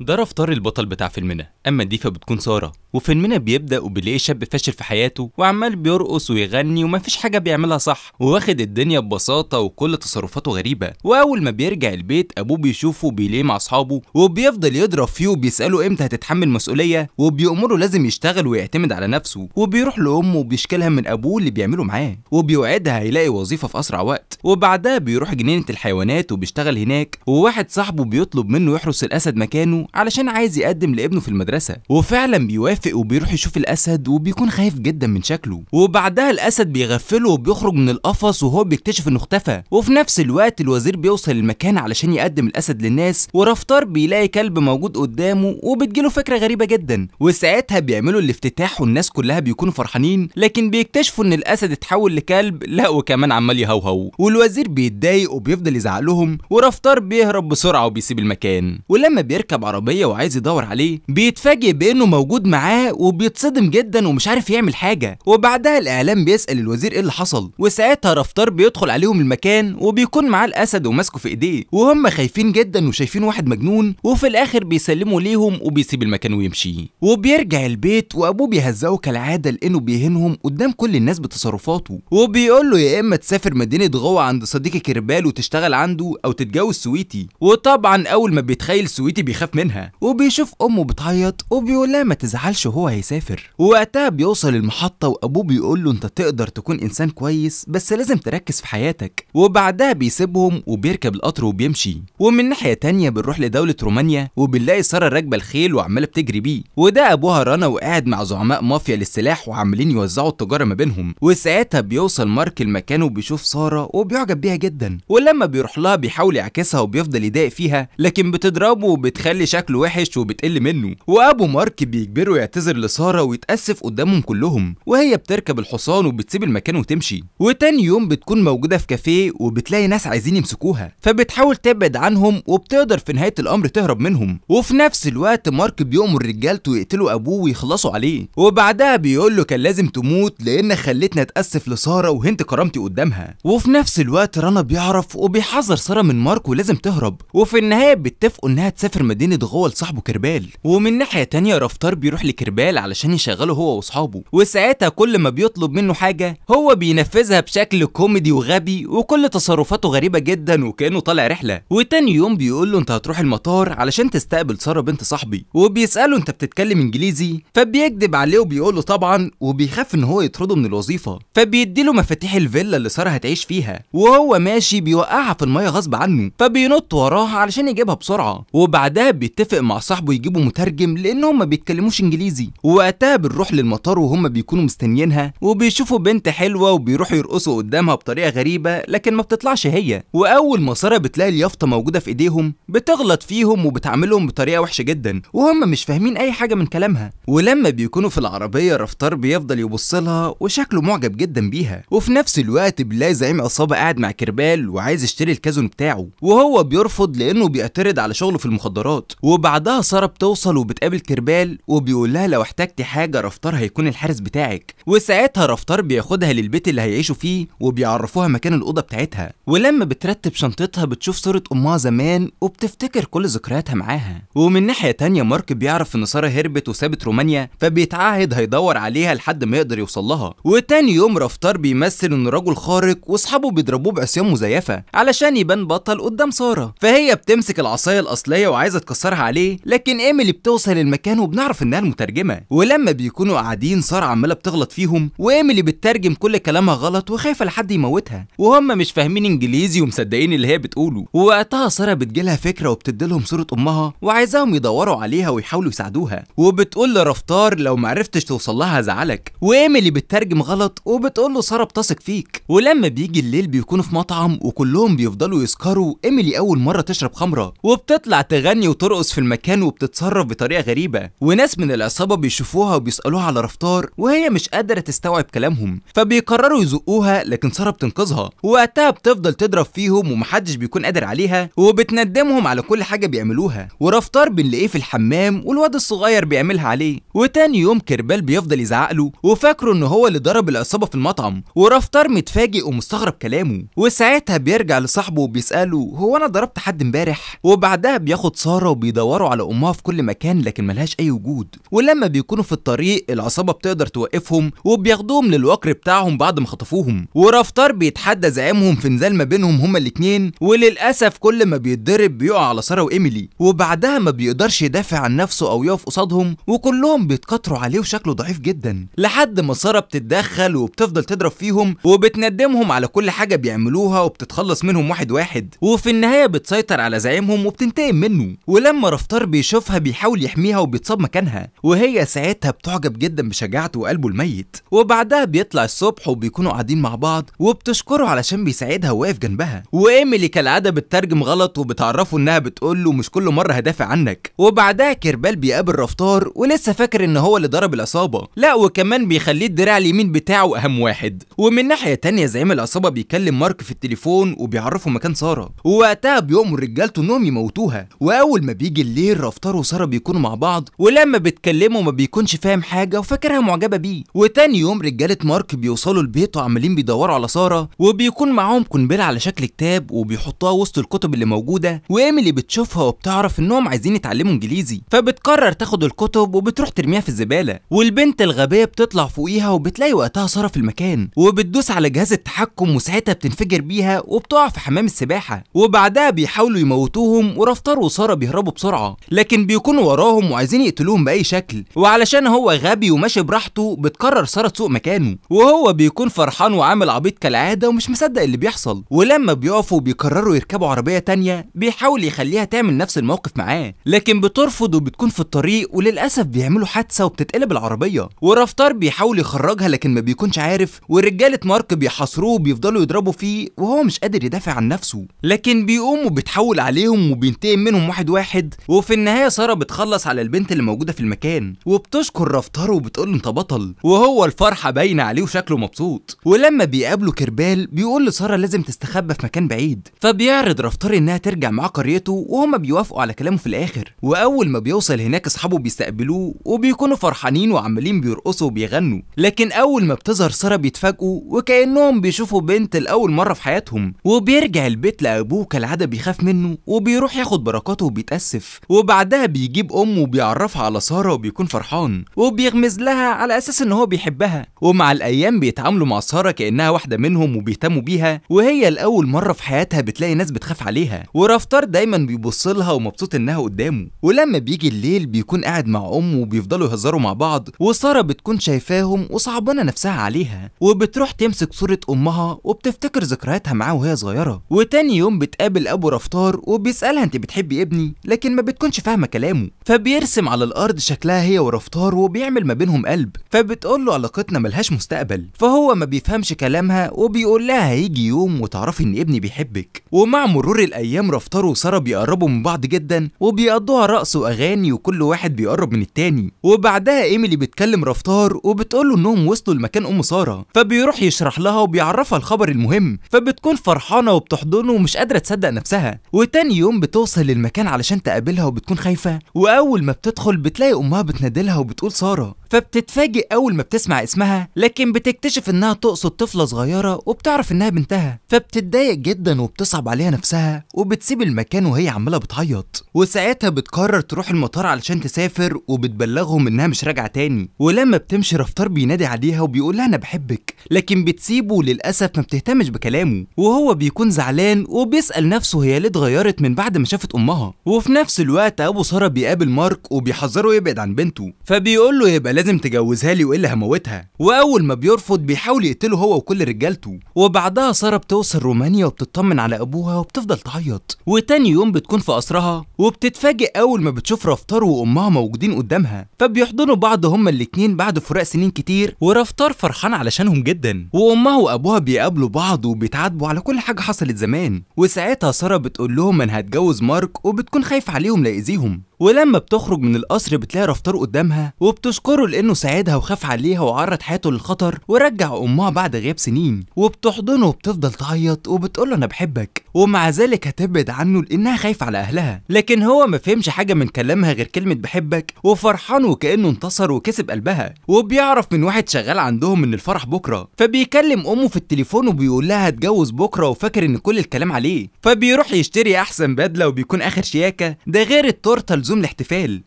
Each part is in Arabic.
ده رفتار البطل بتاع فيلمنا اما دي فبتكون ساره وفيلمنا بيبدا وبيلاقي شاب فاشل في حياته وعمال بيرقص ويغني ومفيش حاجه بيعملها صح وواخد الدنيا ببساطه وكل تصرفاته غريبه واول ما بيرجع البيت ابوه بيشوفه بيليه مع اصحابه وبيفضل يضرب فيه وبيساله امتى هتتحمل مسؤوليه وبيأمره لازم يشتغل ويعتمد على نفسه وبيروح لامه وبيشكلها من ابوه اللي بيعمله معاه وبيوعدها هيلاقي وظيفه في اسرع وقت وبعدها بيروح جنينه الحيوانات وبيشتغل هناك وواحد صاحبه بيطلب منه يحرس الاسد مكانه علشان عايز يقدم لابنه في المدرسه وفعلا بيوافق وبيروح يشوف الاسد وبيكون خايف جدا من شكله وبعدها الاسد بيغفله وبيخرج من القفص وهو بيكتشف انه اختفى وفي نفس الوقت الوزير بيوصل المكان علشان يقدم الاسد للناس ورفتار بيلاقي كلب موجود قدامه وبتجيله فكره غريبه جدا وساعتها بيعملوا الافتتاح والناس كلها بيكونوا فرحانين لكن بيكتشفوا ان الاسد اتحول لكلب لا وكمان عمال يهوهو والوزير بيتضايق وبيفضل يزعق لهم ورفتار بيهرب بسرعه وبيسيب المكان ولما بيركب عربيه العربيه وعايز يدور عليه بيتفاجئ بانه موجود معاه وبيتصدم جدا ومش عارف يعمل حاجه وبعدها الاعلام بيسال الوزير ايه اللي حصل وساعتها رفتار بيدخل عليهم المكان وبيكون معاه الاسد وماسكه في ايديه وهم خايفين جدا وشايفين واحد مجنون وفي الاخر بيسلموا ليهم وبيسيب المكان ويمشي وبيرجع البيت وابوه بيهزقه كالعاده لانه بيهينهم قدام كل الناس بتصرفاته وبيقول له يا اما تسافر مدينه غوا عند صديقي كربال وتشتغل عنده او تتجوز سويتي وطبعا اول ما بيتخيل سويتي بيخاف منه منها وبيشوف امه بتعيط وبيقول لها ما تزعلش وهو هيسافر ووقتها بيوصل المحطه وابوه بيقول له انت تقدر تكون انسان كويس بس لازم تركز في حياتك وبعدها بيسيبهم وبيركب القطر وبيمشي ومن ناحيه تانية بنروح لدوله رومانيا وبنلاقي ساره راكبه الخيل وعماله بتجري بيه وده ابوها رنا وقاعد مع زعماء مافيا للسلاح وعاملين يوزعوا التجاره ما بينهم وساعتها بيوصل مارك المكان وبيشوف ساره وبيعجب بيها جدا ولما بيروح لها بيحاول يعكسها وبيفضل يضايق فيها لكن بتضربه وبتخلي شكله وحش وبتقل منه وابو مارك بيجبره يعتذر لساره ويتاسف قدامهم كلهم وهي بتركب الحصان وبتسيب المكان وتمشي وتاني يوم بتكون موجوده في كافيه وبتلاقي ناس عايزين يمسكوها فبتحاول تبعد عنهم وبتقدر في نهايه الامر تهرب منهم وفي نفس الوقت مارك بيؤمر رجالته يقتلوا ابوه ويخلصوا عليه وبعدها بيقول له كان لازم تموت لان خلتني اتاسف لساره وهنت كرامتي قدامها وفي نفس الوقت رنا بيعرف وبيحذر ساره من مارك ولازم تهرب وفي النهايه بيتفقوا انها تسافر مدينه بيقبض هو لصاحبه كربال ومن ناحيه تانية رفتار بيروح لكربال علشان يشغله هو واصحابه وساعتها كل ما بيطلب منه حاجه هو بينفذها بشكل كوميدي وغبي وكل تصرفاته غريبه جدا وكانه طالع رحله وتاني يوم بيقول له انت هتروح المطار علشان تستقبل ساره بنت صاحبي وبيساله انت بتتكلم انجليزي فبيكذب عليه وبيقول له طبعا وبيخاف ان هو يطرده من الوظيفه فبيدي له مفاتيح الفيلا اللي ساره هتعيش فيها وهو ماشي بيوقعها في الميه غصب عنه فبينط وراها علشان يجيبها بسرعه وبعدها بي بيتفق مع صاحبه يجيبوا مترجم لان هم ما بيتكلموش انجليزي ووقتها بنروح للمطار وهم بيكونوا مستنيينها وبيشوفوا بنت حلوه وبيروحوا يرقصوا قدامها بطريقه غريبه لكن ما بتطلعش هي واول ما ساره بتلاقي اليافطه موجوده في ايديهم بتغلط فيهم وبتعاملهم بطريقه وحشه جدا وهم مش فاهمين اي حاجه من كلامها ولما بيكونوا في العربيه رفتار بيفضل يبص لها وشكله معجب جدا بيها وفي نفس الوقت بيلاقي زعيم عصابه قاعد مع كربال وعايز يشتري الكازون بتاعه وهو بيرفض لانه بيعترض على شغله في المخدرات وبعدها ساره بتوصل وبتقابل كربال وبيقول لها لو احتجتي حاجه رفتار هيكون الحارس بتاعك وساعتها رفتار بياخدها للبيت اللي هيعيشوا فيه وبيعرفوها مكان الاوضه بتاعتها ولما بترتب شنطتها بتشوف صوره امها زمان وبتفتكر كل ذكرياتها معاها ومن ناحيه تانية مارك بيعرف ان ساره هربت وسابت رومانيا فبيتعهد هيدور عليها لحد ما يقدر يوصل لها وتاني يوم رفتار بيمثل انه رجل خارق واصحابه بيضربوه بعصيان مزيفه علشان يبان بطل قدام ساره فهي بتمسك العصايه الاصليه وعايزه تكسر إصرار عليه لكن إيميلي بتوصل المكان وبنعرف إنها المترجمة ولما بيكونوا قاعدين سارة عمالة بتغلط فيهم وإيميلي بتترجم كل كلامها غلط وخايفة لحد يموتها وهم مش فاهمين إنجليزي ومصدقين اللي هي بتقوله ووقتها سارة بتجيلها فكرة وبتديلهم صورة أمها وعايزاهم يدوروا عليها ويحاولوا يساعدوها وبتقول لرفتار لو معرفتش توصل لها هزعلك وإيميلي بتترجم غلط وبتقول له سارة بتثق فيك ولما بيجي الليل بيكونوا في مطعم وكلهم بيفضلوا يسكروا إيميلي أول مرة تشرب خمرة وبتطلع تغني وترقص بترقص في المكان وبتتصرف بطريقه غريبه وناس من العصابه بيشوفوها وبيسالوها على رفتار وهي مش قادره تستوعب كلامهم فبيقرروا يزقوها لكن ساره بتنقذها وقتها بتفضل تضرب فيهم ومحدش بيكون قادر عليها وبتندمهم على كل حاجه بيعملوها ورفتار بنلاقيه في الحمام والواد الصغير بيعملها عليه وتاني يوم كربال بيفضل يزعق له وفاكره ان هو اللي ضرب العصابه في المطعم ورفتار متفاجئ ومستغرب كلامه وساعتها بيرجع لصاحبه وبيساله هو انا ضربت حد امبارح وبعدها بياخد ساره وبي بيدوروا على امها في كل مكان لكن ملهاش اي وجود ولما بيكونوا في الطريق العصابه بتقدر توقفهم وبياخدوهم للوكر بتاعهم بعد ما خطفوهم ورفتار بيتحدى زعيمهم في نزال ما بينهم هما الاتنين وللاسف كل ما بيتضرب بيقع على ساره وايميلي وبعدها ما بيقدرش يدافع عن نفسه او يقف قصادهم وكلهم بيتكتروا عليه وشكله ضعيف جدا لحد ما ساره بتتدخل وبتفضل تضرب فيهم وبتندمهم على كل حاجه بيعملوها وبتتخلص منهم واحد واحد وفي النهايه بتسيطر على زعيمهم وبتنتقم منه ولما لما رفتار بيشوفها بيحاول يحميها وبيتصاب مكانها وهي ساعتها بتعجب جدا بشجاعته وقلبه الميت وبعدها بيطلع الصبح وبيكونوا قاعدين مع بعض وبتشكره علشان بيساعدها وواقف جنبها وايميلي كالعاده بتترجم غلط وبتعرفه انها بتقول له مش كل مره هدافع عنك وبعدها كربال بيقابل رفتار ولسه فاكر ان هو اللي ضرب العصابه لا وكمان بيخليه الدراع اليمين بتاعه اهم واحد ومن ناحيه تانية زعيم العصابه بيكلم مارك في التليفون وبيعرفه مكان ساره ووقتها بيؤمر رجالته انهم يموتوها واول ما بيجي بيجي الليل رفتار وساره بيكونوا مع بعض ولما بتكلمه ما بيكونش فاهم حاجه وفاكرها معجبه بيه وتاني يوم رجاله مارك بيوصلوا البيت وعمالين بيدوروا على ساره وبيكون معاهم قنبله على شكل كتاب وبيحطوها وسط الكتب اللي موجوده وايميلي بتشوفها وبتعرف انهم عايزين يتعلموا انجليزي فبتقرر تاخد الكتب وبتروح ترميها في الزباله والبنت الغبيه بتطلع فوقيها وبتلاقي وقتها ساره في المكان وبتدوس على جهاز التحكم وساعتها بتنفجر بيها وبتقع في حمام السباحه وبعدها بيحاولوا يموتوهم ورفتار وساره بيهربوا بسرعه لكن بيكونوا وراهم وعايزين يقتلوهم باي شكل وعلشان هو غبي وماشي براحته بتقرر ساره تسوق مكانه وهو بيكون فرحان وعامل عبيط كالعاده ومش مصدق اللي بيحصل ولما بيقفوا وبيقرروا يركبوا عربيه تانية بيحاول يخليها تعمل نفس الموقف معاه لكن بترفض وبتكون في الطريق وللاسف بيعملوا حادثه وبتتقلب العربيه ورفتار بيحاول يخرجها لكن ما بيكونش عارف ورجاله مارك بيحاصروه وبيفضلوا يضربوا فيه وهو مش قادر يدافع عن نفسه لكن بيقوم وبيتحول عليهم وبينتقم منهم واحد واحد واحد وفي النهايه ساره بتخلص على البنت اللي موجوده في المكان وبتشكر رفتاره وبتقول له انت بطل وهو الفرحه باينه عليه وشكله مبسوط ولما بيقابله كربال بيقول لساره لازم تستخبى في مكان بعيد فبيعرض رفتار انها ترجع معاه قريته وهما بيوافقوا على كلامه في الاخر واول ما بيوصل هناك اصحابه بيستقبلوه وبيكونوا فرحانين وعمالين بيرقصوا وبيغنوا لكن اول ما بتظهر ساره بيتفاجئوا وكانهم بيشوفوا بنت لاول مره في حياتهم وبيرجع البيت لابوه كالعاده بيخاف منه وبيروح ياخد بركاته وبيتأسف متاسف وبعدها بيجيب أمه وبيعرفها على سارة وبيكون فرحان وبيغمز لها على أساس إن هو بيحبها ومع الأيام بيتعاملوا مع سارة كأنها واحدة منهم وبيهتموا بيها وهي لأول مرة في حياتها بتلاقي ناس بتخاف عليها ورفتار دايما بيبص لها ومبسوط إنها قدامه ولما بيجي الليل بيكون قاعد مع أمه وبيفضلوا يهزروا مع بعض وسارة بتكون شايفاهم وصعبانة نفسها عليها وبتروح تمسك صورة أمها وبتفتكر ذكرياتها معاه وهي صغيرة وتاني يوم بتقابل أبو رفتار وبيسألها أنت بتحبي ابني لكن ما بتكونش فاهمه كلامه فبيرسم على الارض شكلها هي ورفتار وبيعمل ما بينهم قلب فبتقول له علاقتنا ملهاش مستقبل فهو ما بيفهمش كلامها وبيقول لها هيجي يوم وتعرفي ان ابني بيحبك ومع مرور الايام رفتار وساره بيقربوا من بعض جدا وبيقضوها رقص واغاني وكل واحد بيقرب من التاني وبعدها ايميلي بتكلم رفتار وبتقول له انهم وصلوا لمكان ام ساره فبيروح يشرح لها وبيعرفها الخبر المهم فبتكون فرحانه وبتحضنه ومش قادره تصدق نفسها وتاني يوم بتوصل للمكان علشان تقابلها وبتكون خايفه واول ما بتدخل بتلاقي امها بتنادلها وبتقول ساره فبتتفاجئ أول ما بتسمع اسمها لكن بتكتشف إنها تقصد طفلة صغيرة وبتعرف إنها بنتها فبتتضايق جدا وبتصعب عليها نفسها وبتسيب المكان وهي عمالة بتعيط وساعتها بتقرر تروح المطار علشان تسافر وبتبلغهم إنها مش راجعة تاني ولما بتمشي رفتار بينادي عليها وبيقول لها أنا بحبك لكن بتسيبه للأسف ما بتهتمش بكلامه وهو بيكون زعلان وبيسأل نفسه هي ليه اتغيرت من بعد ما شافت أمها وفي نفس الوقت أبو سارة بيقابل مارك وبيحذره يبعد عن بنته فبيقول له يبقى لازم تجوزها لي والا هموتها واول ما بيرفض بيحاول يقتله هو وكل رجالته وبعدها ساره بتوصل رومانيا وبتطمن على ابوها وبتفضل تعيط وتاني يوم بتكون في قصرها وبتتفاجئ اول ما بتشوف رفتار وامها موجودين قدامها فبيحضنوا بعض هما الاتنين بعد فراق سنين كتير ورفتار فرحان علشانهم جدا وامها وابوها بيقابلوا بعض وبيتعاتبوا على كل حاجه حصلت زمان وساعتها ساره بتقول لهم انا هتجوز مارك وبتكون خايفه عليهم لا يأذيهم ولما بتخرج من القصر بتلاقي رفتار قدامها وبتشكره لانه ساعدها وخاف عليها وعرض حياته للخطر ورجع امها بعد غياب سنين وبتحضنه وبتفضل تعيط وبتقول له انا بحبك ومع ذلك هتبعد عنه لانها خايفه على اهلها لكن هو ما فهمش حاجه من كلامها غير كلمه بحبك وفرحان وكانه انتصر وكسب قلبها وبيعرف من واحد شغال عندهم ان الفرح بكره فبيكلم امه في التليفون وبيقول لها هتجوز بكره وفاكر ان كل الكلام عليه فبيروح يشتري احسن بدله وبيكون اخر شياكه ده غير التورته ملزوم الاحتفال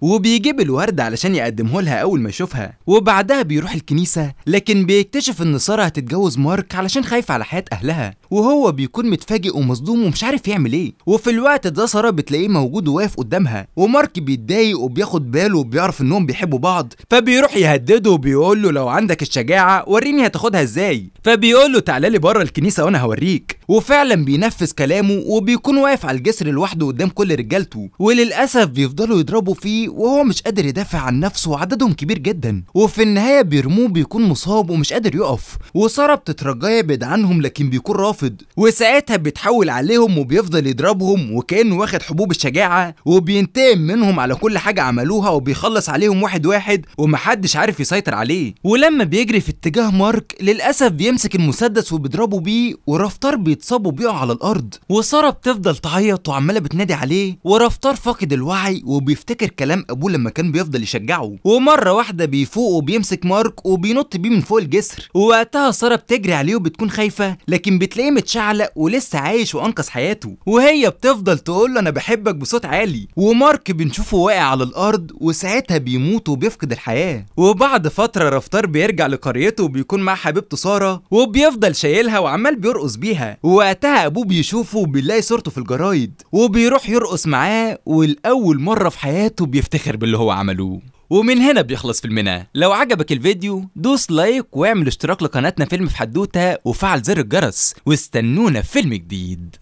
وبيجيب الورد علشان يقدمه لها اول ما يشوفها وبعدها بيروح الكنيسه لكن بيكتشف ان ساره هتتجوز مارك علشان خايف على حياه اهلها وهو بيكون متفاجئ ومصدوم ومش عارف يعمل ايه وفي الوقت ده ساره بتلاقيه موجود وواقف قدامها ومارك بيتضايق وبياخد باله وبيعرف انهم بيحبوا بعض فبيروح يهدده وبيقول له لو عندك الشجاعه وريني هتاخدها ازاي فبيقول له تعالى لي بره الكنيسه وانا هوريك وفعلا بينفذ كلامه وبيكون واقف على الجسر لوحده قدام كل رجالته وللاسف بيفضلوا يضربوا فيه وهو مش قادر يدافع عن نفسه وعددهم كبير جدا وفي النهايه بيرموه بيكون مصاب ومش قادر يقف وساره بتترجاه يبعد عنهم لكن بيكون رافض رافض وساعتها بيتحول عليهم وبيفضل يضربهم وكانه واخد حبوب الشجاعه وبينتقم منهم على كل حاجه عملوها وبيخلص عليهم واحد واحد ومحدش عارف يسيطر عليه ولما بيجري في اتجاه مارك للاسف بيمسك المسدس وبيضربه بيه ورفتار بيتصاب وبيقع على الارض وساره بتفضل تعيط وعماله بتنادي عليه ورفتار فاقد الوعي وبيفتكر كلام ابوه لما كان بيفضل يشجعه ومره واحده بيفوق وبيمسك مارك وبينط بيه من فوق الجسر ووقتها ساره بتجري عليه وبتكون خايفه لكن بتلاقيه عينيه متشعلق ولسه عايش وانقذ حياته وهي بتفضل تقول له انا بحبك بصوت عالي ومارك بنشوفه واقع على الارض وساعتها بيموت وبيفقد الحياه وبعد فتره رفتار بيرجع لقريته وبيكون مع حبيبته ساره وبيفضل شايلها وعمال بيرقص بيها وقتها ابوه بيشوفه وبيلاقي صورته في الجرايد وبيروح يرقص معاه ولاول مره في حياته بيفتخر باللي هو عملوه ومن هنا بيخلص فيلمنا لو عجبك الفيديو دوس لايك واعمل اشتراك لقناتنا فيلم في حدوتة وفعل زر الجرس واستنونا في فيلم جديد